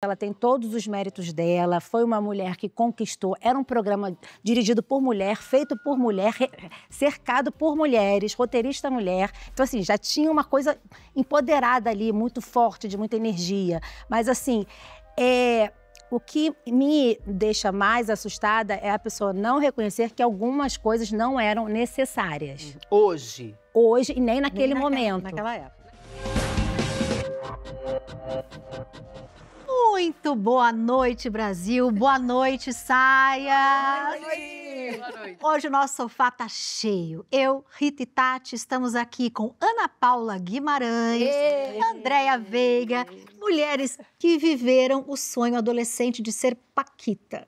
Ela tem todos os méritos dela, foi uma mulher que conquistou. Era um programa dirigido por mulher, feito por mulher, cercado por mulheres, roteirista mulher. Então, assim, já tinha uma coisa empoderada ali, muito forte, de muita energia. Mas, assim, é, o que me deixa mais assustada é a pessoa não reconhecer que algumas coisas não eram necessárias. Hoje? Hoje e nem naquele nem naquela, momento. Naquela época. Muito boa noite, Brasil. Boa noite, Saia. Boa noite. Hoje o nosso sofá tá cheio. Eu, Rita e Tati, estamos aqui com Ana Paula Guimarães, e... Andréia Veiga, mulheres que viveram o sonho adolescente de ser Paquita.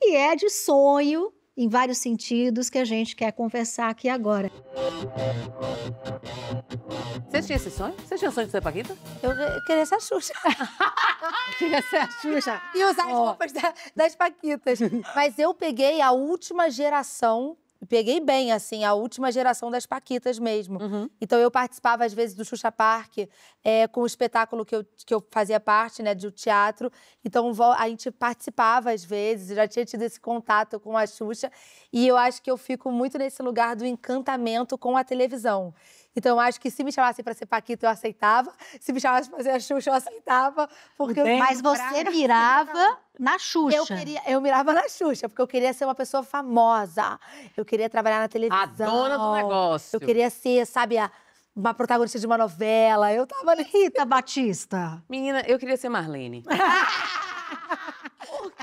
E é de sonho em vários sentidos que a gente quer conversar aqui agora. Você tinha esse sonho? Você tinha sonho de ser Paquita? Eu queria ser a Xuxa. queria ser a Xuxa. E usar oh. as roupas da, das Paquitas. Mas eu peguei a última geração me peguei bem, assim, a última geração das Paquitas mesmo. Uhum. Então eu participava, às vezes, do Xuxa Park, é, com o espetáculo que eu, que eu fazia parte, né, do teatro. Então a gente participava, às vezes, já tinha tido esse contato com a Xuxa. E eu acho que eu fico muito nesse lugar do encantamento com a televisão. Então, acho que se me chamassem para ser Paquito, eu aceitava. Se me chamassem para ser a Xuxa, eu aceitava. Porque eu... Mas você mirava na Xuxa. Eu, queria, eu mirava na Xuxa, porque eu queria ser uma pessoa famosa. Eu queria trabalhar na televisão. A dona do negócio. Eu queria ser, sabe, a uma protagonista de uma novela. Eu tava ali. Rita Batista. Menina, eu queria ser Marlene.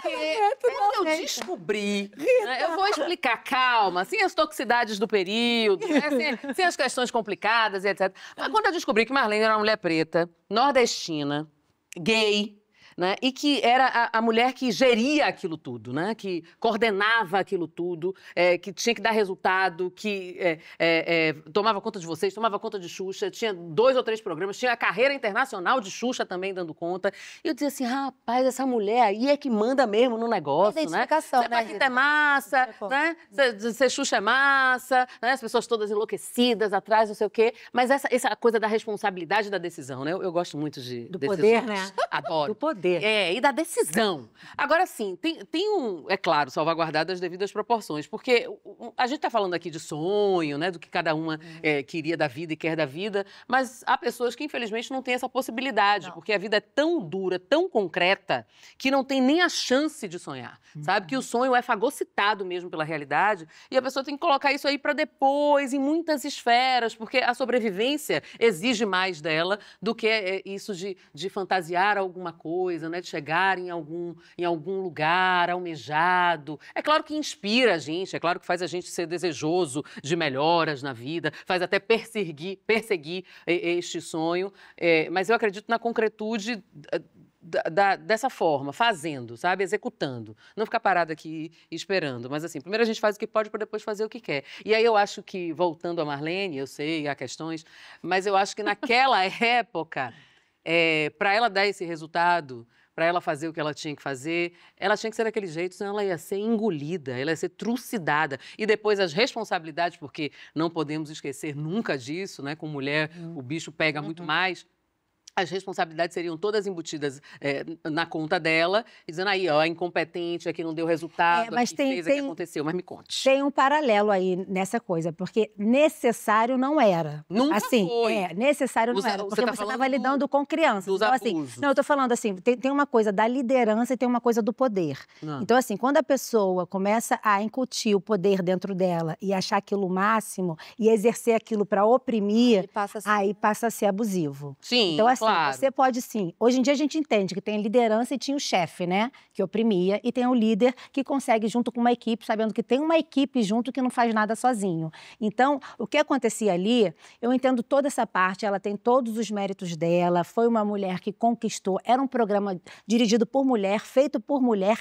porque né? quando eu descobri, né, eu vou explicar, calma, sem as toxicidades do período, né, sem, sem, as questões complicadas e etc. Mas quando eu descobri que Marlene era uma mulher preta, nordestina, gay, né? E que era a, a, mulher que geria aquilo tudo, né? Que coordenava aquilo tudo, é, que tinha que dar resultado, que é, é, é, tomava conta de vocês, tomava conta de Xuxa, tinha dois ou três programas, tinha a carreira internacional de Xuxa também dando conta. E eu dizia assim, rapaz, essa mulher aí é que manda mesmo no negócio, né? Identificação, é né, é né? Você né? é massa, né? Você Xuxa é massa, né? As pessoas todas enlouquecidas atrás, não sei o quê. Mas essa, essa coisa da responsabilidade da decisão, né? Eu, eu gosto muito de... Do decisões. poder, né? Adoro. Do poder poder. É, e da decisão. Agora, sim, tem, tem um, é claro, salvaguardado as devidas proporções, porque a gente está falando aqui de sonho, né, do que cada uma uhum. é, queria da vida e quer da vida, mas há pessoas que, infelizmente, não têm essa possibilidade, não. porque a vida é tão dura, tão concreta, que não tem nem a chance de sonhar, uhum. sabe? Que o uhum. sonho é fagocitado mesmo pela realidade e a pessoa tem que colocar isso aí para depois, em muitas esferas, porque a sobrevivência exige mais dela do que é, isso de, de fantasiar alguma coisa coisa, né? De chegar em algum, em algum lugar almejado. É claro que inspira a gente, é claro que faz a gente ser desejoso de melhoras na vida, faz até perseguir, perseguir este sonho. É, mas eu acredito na concretude eh, da, da, dessa forma, fazendo, sabe? Executando. Não ficar parado aqui esperando. Mas, assim, primeiro a gente faz o que pode para depois fazer o que quer. E aí eu acho que, voltando a Marlene, eu sei, há questões, mas eu acho que naquela época é, eh, para ela dar esse resultado, para ela fazer o que ela tinha que fazer, ela tinha que ser daquele jeito, senão ela ia ser engolida, ela ia ser trucidada. E depois as responsabilidades, porque não podemos esquecer nunca disso, né? Com mulher uhum. o bicho pega uhum. muito mais as responsabilidades seriam todas embutidas é, na conta dela, dizendo aí, ó, é incompetente, aqui é não deu é, resultado, é, mas aqui tem, fez, tem, aqui aconteceu, mas me conte. Tem um paralelo aí nessa coisa, porque necessário não era. Nunca assim, foi. É, necessário não era, porque você estava tá lidando do, com crianças. Dos então, assim, abusos. assim, não, eu tô falando assim, tem, tem, uma coisa da liderança e tem uma coisa do poder. Não. Ah. Então, assim, quando a pessoa começa a incutir o poder dentro dela e achar aquilo o máximo e exercer aquilo para oprimir, passa aí passa a ser abusivo. Sim, então, assim, Assim, claro. Você pode sim. Hoje em dia a gente entende que tem liderança e tinha o chefe, né? Que oprimia, e tem o líder que consegue junto com uma equipe, sabendo que tem uma equipe junto que não faz nada sozinho. Então, o que acontecia ali, eu entendo toda essa parte, ela tem todos os méritos dela, foi uma mulher que conquistou, era um programa dirigido por mulher, feito por mulher,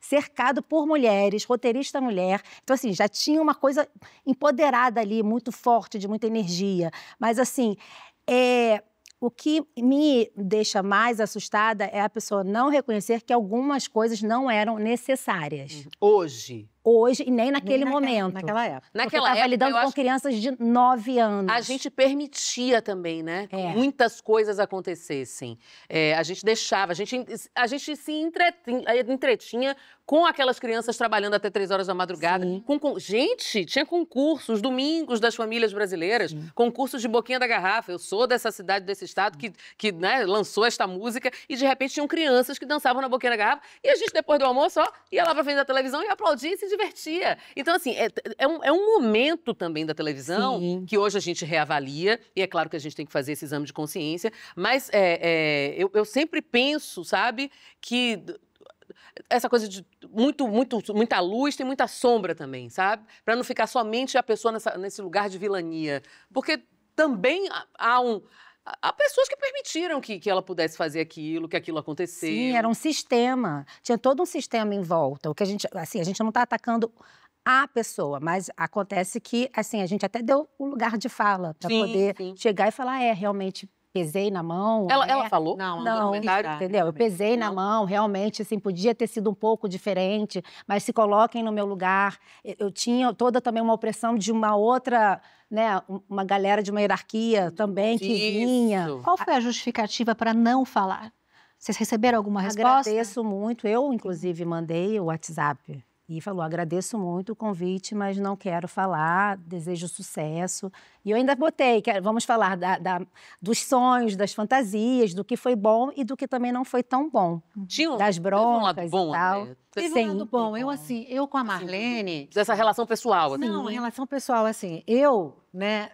cercado por mulheres, roteirista mulher. Então, assim, já tinha uma coisa empoderada ali, muito forte, de muita energia. Mas, assim, é, o que me deixa mais assustada é a pessoa não reconhecer que algumas coisas não eram necessárias. Uhum. Hoje, hoje e nem naquele nem naquela, momento. Naquela época. Naquela Porque época, lidando com crianças de 9 anos. A gente permitia também, né? Que é. muitas coisas acontecessem. É, a gente deixava, a gente, a gente se entretinha, eh, entretinha com aquelas crianças trabalhando até três horas da madrugada. Com, com, gente, tinha concursos, domingos das famílias brasileiras, Sim. concursos de boquinha da garrafa. Eu sou dessa cidade, desse estado que, que né, lançou esta música e de repente tinham crianças que dançavam na boquinha da garrafa e a gente depois do almoço ó, ia lá para frente da televisão e aplaudia e se divertia. Então, assim, é, é, um, é um momento também da televisão Sim. que hoje a gente reavalia, e é claro que a gente tem que fazer esse exame de consciência, mas é, é, eu, eu sempre penso, sabe, que essa coisa de muito, muito, muita luz tem muita sombra também, sabe? Para não ficar somente a pessoa nessa, nesse lugar de vilania. Porque também há um há pessoas que permitiram que, que ela pudesse fazer aquilo, que aquilo acontecesse. Sim, era um sistema. Tinha todo um sistema em volta. O que a gente, assim, a gente não está atacando a pessoa, mas acontece que, assim, a gente até deu o lugar de fala para poder sim. chegar e falar, é, realmente pesei na mão. Ela, né? ela falou? Não, não, não entendeu? Eu pesei não. na mão, realmente, assim, podia ter sido um pouco diferente, mas se coloquem no meu lugar. Eu tinha toda também uma opressão de uma outra, né, uma galera de uma hierarquia também Isso. que vinha. Qual foi a justificativa para não falar? Vocês receberam alguma resposta? Agradeço muito. Eu, inclusive, mandei o WhatsApp e falou: agradeço muito o convite, mas não quero falar, desejo sucesso. E eu ainda botei: vamos falar da, da, dos sonhos, das fantasias, do que foi bom e do que também não foi tão bom. Tinha das broncas né? um bom, e tal. Né? Teve Sim, um lado bom. Eu, assim, eu com a Marlene. Assim, dessa relação pessoal, assim. Não, relação pessoal, assim, eu, né,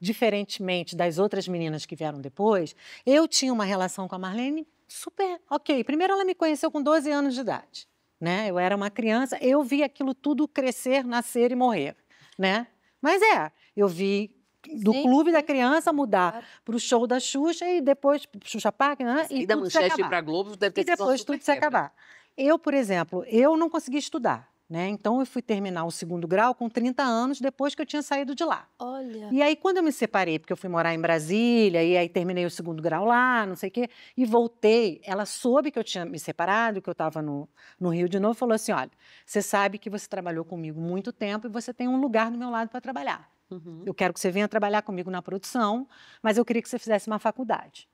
diferentemente das outras meninas que vieram depois, eu tinha uma relação com a Marlene super ok. Primeiro, ela me conheceu com 12 anos de idade né? Eu era uma criança, eu vi aquilo tudo crescer, nascer e morrer, né? Mas é, eu vi do sim, clube sim. da criança mudar claro. para o show da Xuxa e depois Xuxa Park, né? E, da Manchete para Globo deve ter e depois tudo se acabar. Eu, por exemplo, eu não consegui estudar. Né? Então, eu fui terminar o segundo grau com 30 anos depois que eu tinha saído de lá. Olha. E aí, quando eu me separei, porque eu fui morar em Brasília, e aí terminei o segundo grau lá, não sei o quê, e voltei, ela soube que eu tinha me separado, que eu estava no, no Rio de novo, falou assim: olha, você sabe que você trabalhou comigo muito tempo e você tem um lugar do meu lado para trabalhar. Uhum. Eu quero que você venha trabalhar comigo na produção, mas eu queria que você fizesse uma faculdade.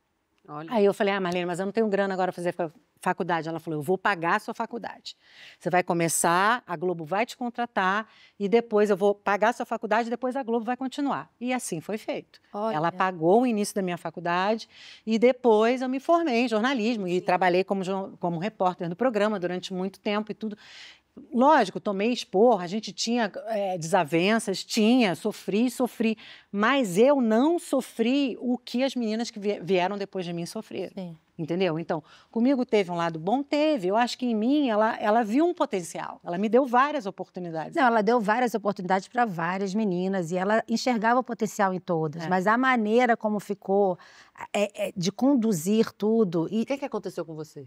Olha. Aí eu falei, ah, Marlene, mas eu não tenho grana agora para fazer faculdade. Ela falou, eu vou pagar a sua faculdade. Você vai começar, a Globo vai te contratar e depois eu vou pagar a sua faculdade e depois a Globo vai continuar. E assim foi feito. Olha. Ela pagou o início da minha faculdade e depois eu me formei em jornalismo Sim. e trabalhei como, como repórter no programa durante muito tempo e tudo. Lógico, tomei expor, a gente tinha é, desavenças, tinha, sofri, sofri, mas eu não sofri o que as meninas que vieram depois de mim sofreram. Sim. Entendeu? Então, comigo teve um lado bom, teve. Eu acho que em mim ela, ela viu um potencial. Ela me deu várias oportunidades. Não, ela deu várias oportunidades para várias meninas e ela enxergava o potencial em todas. É. Mas a maneira como ficou é, é de conduzir tudo. E... O que, que aconteceu com você?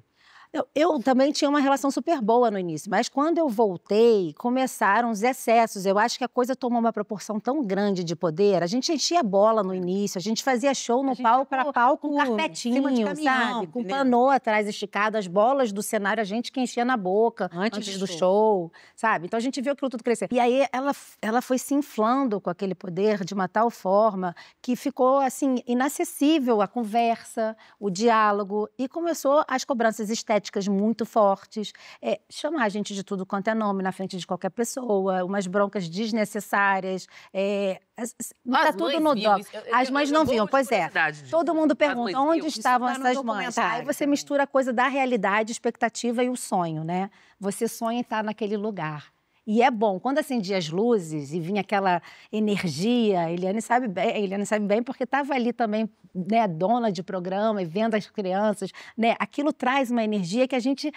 Eu, eu, também tinha uma relação super boa no início, mas quando eu voltei, começaram os excessos. Eu acho que a coisa tomou uma proporção tão grande de poder. A gente enchia bola no início, a gente fazia show no palco pra palco com carpetinho, caminhão, sabe? Com entendeu? panô atrás esticado, as bolas do cenário, a gente que enchia na boca antes, antes do show. show, sabe? Então a gente viu aquilo tudo crescer. E aí ela, ela foi se inflando com aquele poder de uma tal forma que ficou assim inacessível a conversa, o diálogo e começou as cobranças estéticas estéticas muito fortes, é, chamar a gente de tudo quanto é nome na frente de qualquer pessoa, umas broncas desnecessárias. É, tá tudo no viu, doc. as mães não viam, pois é. Todo mundo pergunta onde tá estavam essas mães. Aí você mistura a coisa da realidade, expectativa e o sonho, né? Você sonha estar naquele lugar. E é bom. Quando acendi as luzes e vinha aquela energia, a Eliane sabe bem, a Eliane sabe bem porque estava ali também, né, dona de programa e vendo as crianças, né? Aquilo traz uma energia que a gente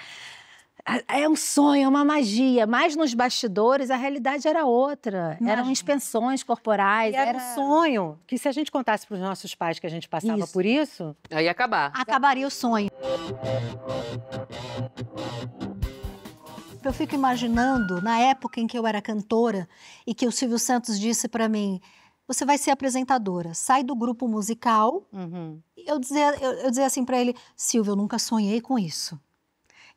é um sonho, é uma magia. Mas nos bastidores a realidade era outra. Imagina. Eram expensões corporais. E era, era um sonho. Que se a gente contasse para os nossos pais que a gente passava isso. por isso. Aí ia acabar. Acabaria o sonho. Eu fico imaginando, na época em que eu era cantora e que o Silvio Santos disse para mim: você vai ser apresentadora, sai do grupo musical. Uhum. Eu, dizia, eu, eu dizia assim para ele: Silvio, eu nunca sonhei com isso.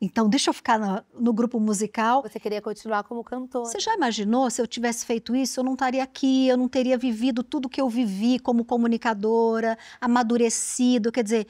Então, deixa eu ficar no, no, grupo musical. Você queria continuar como cantora. Você já imaginou se eu tivesse feito isso? Eu não estaria aqui, eu não teria vivido tudo que eu vivi como comunicadora, amadurecido. Quer dizer,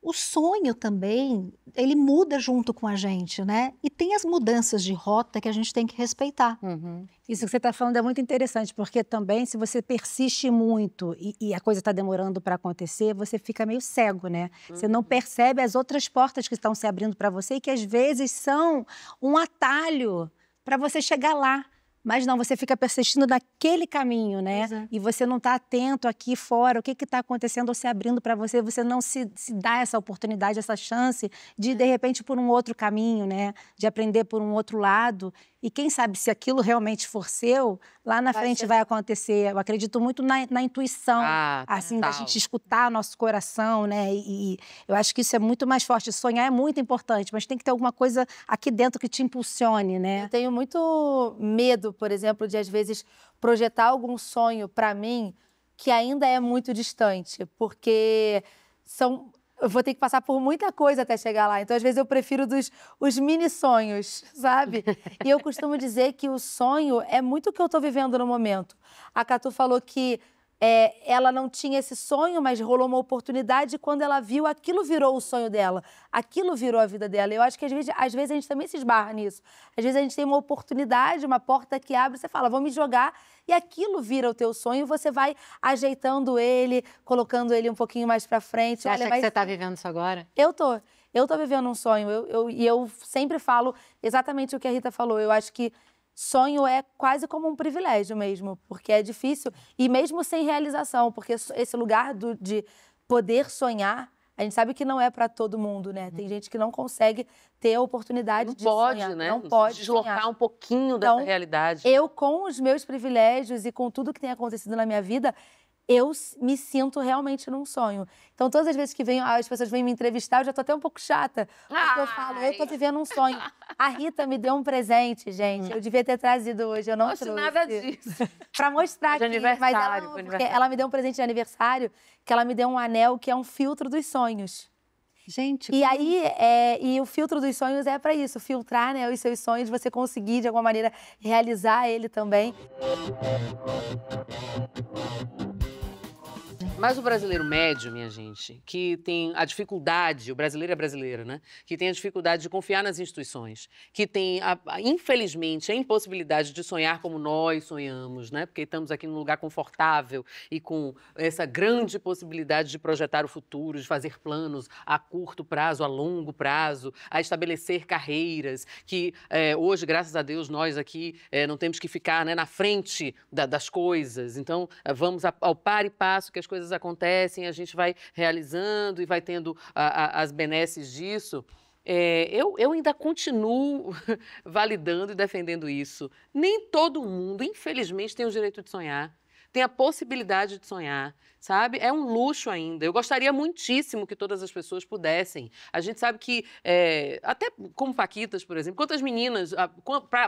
o sonho também, ele muda junto com a gente, né? E tem as mudanças de rota que a gente tem que respeitar. Uhum. Isso que você está falando é muito interessante, porque também se você persiste muito e, e a coisa está demorando para acontecer, você fica meio cego, né? Uhum. Você não uhum. percebe as outras portas que estão se abrindo para você e que às vezes são um atalho para você chegar lá. Mas não, você fica persistindo naquele caminho, né? É. E você não está atento aqui fora, o que está acontecendo ou se abrindo para você, você não se, se, dá essa oportunidade, essa chance de, de repente, por um outro caminho, né? De aprender por um outro lado. E quem sabe se aquilo realmente for seu, lá na vai frente ser... vai acontecer. Eu acredito muito na, na intuição, ah, assim, da gente escutar nosso coração, né? E, e, eu acho que isso é muito mais forte. Sonhar é muito importante, mas tem que ter alguma coisa aqui dentro que te impulsione, né? Eu tenho muito medo, por exemplo, de às vezes projetar algum sonho para mim que ainda é muito distante, porque são eu vou ter que passar por muita coisa até chegar lá. Então, às vezes, eu prefiro dos, os mini sonhos, sabe? E eu costumo dizer que o sonho é muito o que eu estou vivendo no momento. A Catu falou que é, ela não tinha esse sonho, mas rolou uma oportunidade e quando ela viu, aquilo virou o sonho dela, aquilo virou a vida dela. Eu acho que às vezes, às vezes a gente também se esbarra nisso. Às vezes a gente tem uma oportunidade, uma porta que abre, você fala, vou me jogar, e aquilo vira o teu sonho e você vai ajeitando ele, colocando ele um pouquinho mais para frente. Você Olha, acha mas... que você está vivendo isso agora? Eu tô. Eu tô vivendo um sonho. Eu, eu, e eu sempre falo exatamente o que a Rita falou. Eu acho que sonho é quase como um privilégio mesmo, porque é difícil, e mesmo sem realização, porque esse lugar do, de poder sonhar, a gente sabe que não é para todo mundo, né? Tem uhum. gente que não consegue ter a oportunidade não de pode, sonhar, né? Não pode, Se deslocar sonhar. um pouquinho dessa então, realidade. Eu, com os meus privilégios e com tudo que tem acontecido na minha vida, eu me sinto realmente num sonho. Então, todas as vezes que vem, as pessoas vêm me entrevistar, eu já tô até um pouco chata. Porque Ai. eu falo, eu tô vivendo um sonho. A Rita me deu um presente, gente. Eu devia ter trazido hoje, eu não Poxa, trouxe. nada disso. Pra mostrar de Aniversário, Mas ela, porque ela me deu um presente de aniversário, que ela me deu um anel que é um filtro dos sonhos. Gente. E como... aí, é, e o filtro dos sonhos é para isso, filtrar né, os seus sonhos, você conseguir de alguma maneira realizar ele também. Mas o brasileiro médio, minha gente, que tem a dificuldade, o brasileiro é brasileiro, né? Que tem a dificuldade de confiar nas instituições, que tem, a, a, infelizmente, a impossibilidade de sonhar como nós sonhamos, né? Porque estamos aqui num lugar confortável e com essa grande possibilidade de projetar o futuro, de fazer planos a curto prazo, a longo prazo, a estabelecer carreiras, que é, hoje, graças a Deus, nós aqui é, não temos que ficar né, na frente da, das coisas. Então, é, vamos a, ao par e passo que as coisas coisas acontecem, a gente vai realizando e vai tendo a, a, as benesses disso. É, eu, eu, ainda continuo validando e defendendo isso. Nem todo mundo, infelizmente, tem o direito de sonhar tem a possibilidade de sonhar, sabe? É um luxo ainda. Eu gostaria muitíssimo que todas as pessoas pudessem. A gente sabe que, é, até como Paquitas, por exemplo, quantas meninas,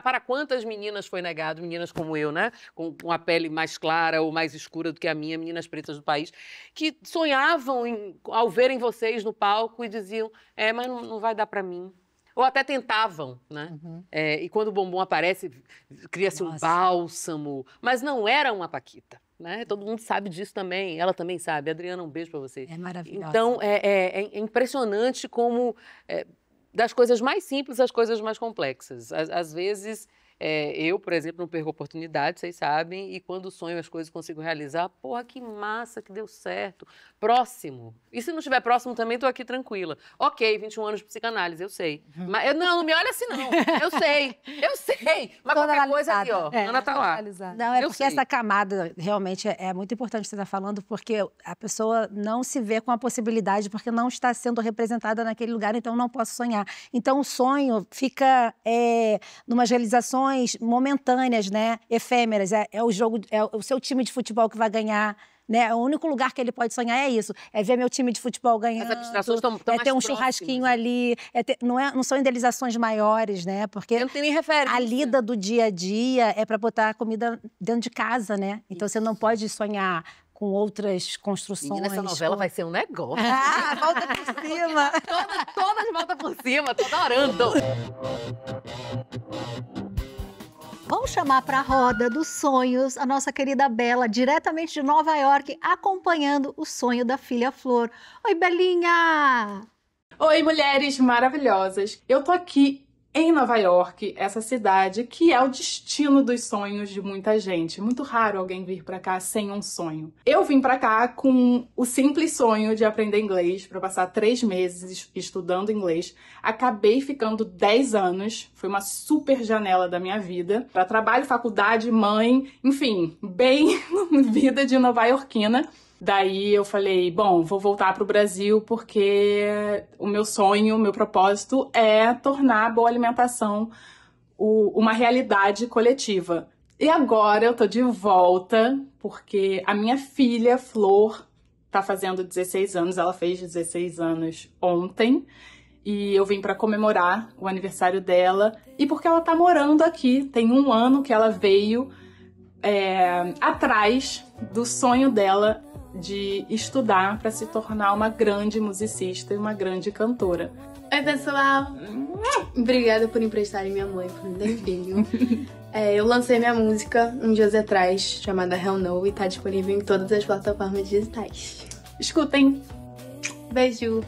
para quantas meninas foi negado, meninas como eu, né? Com, com, a pele mais clara ou mais escura do que a minha, meninas pretas do país, que sonhavam em, ao verem vocês no palco e diziam: é, mas não, não vai dar para mim. Ou até tentavam, né? Uhum. É, e quando o bombom aparece, cria-se um bálsamo. Mas não era uma Paquita, né? Todo mundo sabe disso também. Ela também sabe. Adriana, um beijo para você. É maravilhoso. Então, é, é, é, é impressionante como é, das coisas mais simples às coisas mais complexas. Às, às vezes, é, eu, por exemplo, não perco oportunidade, vocês sabem, e quando sonho as coisas consigo realizar, porra, que massa, que deu certo. Próximo. E se não estiver próximo também, estou aqui tranquila. Ok, 21 anos de psicanálise, eu sei. Uhum. Mas, eu, não, não me olha assim, não. Eu sei, eu sei. Mas Toda qualquer coisa aqui, ó, é, Ana tá lá. Não, é eu porque sei. essa camada realmente é, é muito importante você estar tá falando, porque a pessoa não se vê com a possibilidade, porque não está sendo representada naquele lugar, então não posso sonhar. Então o sonho fica é, numas realizações emoções momentâneas, né? Efêmeras. É, é o jogo, é o seu time de futebol que vai ganhar. Né? O único lugar que ele pode sonhar é isso. É ver meu time de futebol ganhar. As abstrações tão, tão é ter um próximas. churrasquinho né? ali. É ter, não, é, não são idealizações maiores, né? Porque Eu não tenho nem referência. a lida do dia a dia é para botar a comida dentro de casa, né? Então isso. você não pode sonhar com outras construções. E nessa novela com... vai ser um negócio. Ah, volta por cima. todas, todas volta por cima, tô adorando. Vamos chamar para a roda dos sonhos a nossa querida Bela, diretamente de Nova York, acompanhando o sonho da filha Flor. Oi, Belinha! Oi, mulheres maravilhosas! Eu tô aqui em Nova York, essa cidade que é o destino dos sonhos de muita gente. Muito raro alguém vir para cá sem um sonho. Eu vim para cá com o simples sonho de aprender inglês, para passar três meses estudando inglês. Acabei ficando 10 anos, foi uma super janela da minha vida, para trabalho, faculdade, mãe, enfim, bem vida de nova iorquina. Daí eu falei, bom, vou voltar para o Brasil porque o meu sonho, o meu propósito é tornar a boa alimentação uma realidade coletiva. E agora eu tô de volta porque a minha filha Flor tá fazendo 16 anos, ela fez 16 anos ontem e eu vim para comemorar o aniversário dela e porque ela tá morando aqui, tem um ano que ela veio é, atrás do sonho dela de estudar para se tornar uma grande musicista e uma grande cantora. Oi, pessoal! Obrigada por emprestarem minha mãe para o dar filho. É, eu lancei minha música um dias atrás, chamada Hell No, e tá disponível em todas as plataformas digitais. Escutem! Beijo!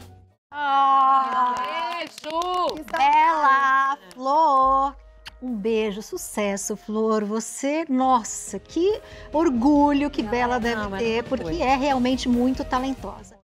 Oh, beijo! Bela Flor! Um beijo, sucesso, Flor. Você, nossa, que orgulho que não, ah, Bela deve não, ter, porque foi. é realmente muito talentosa.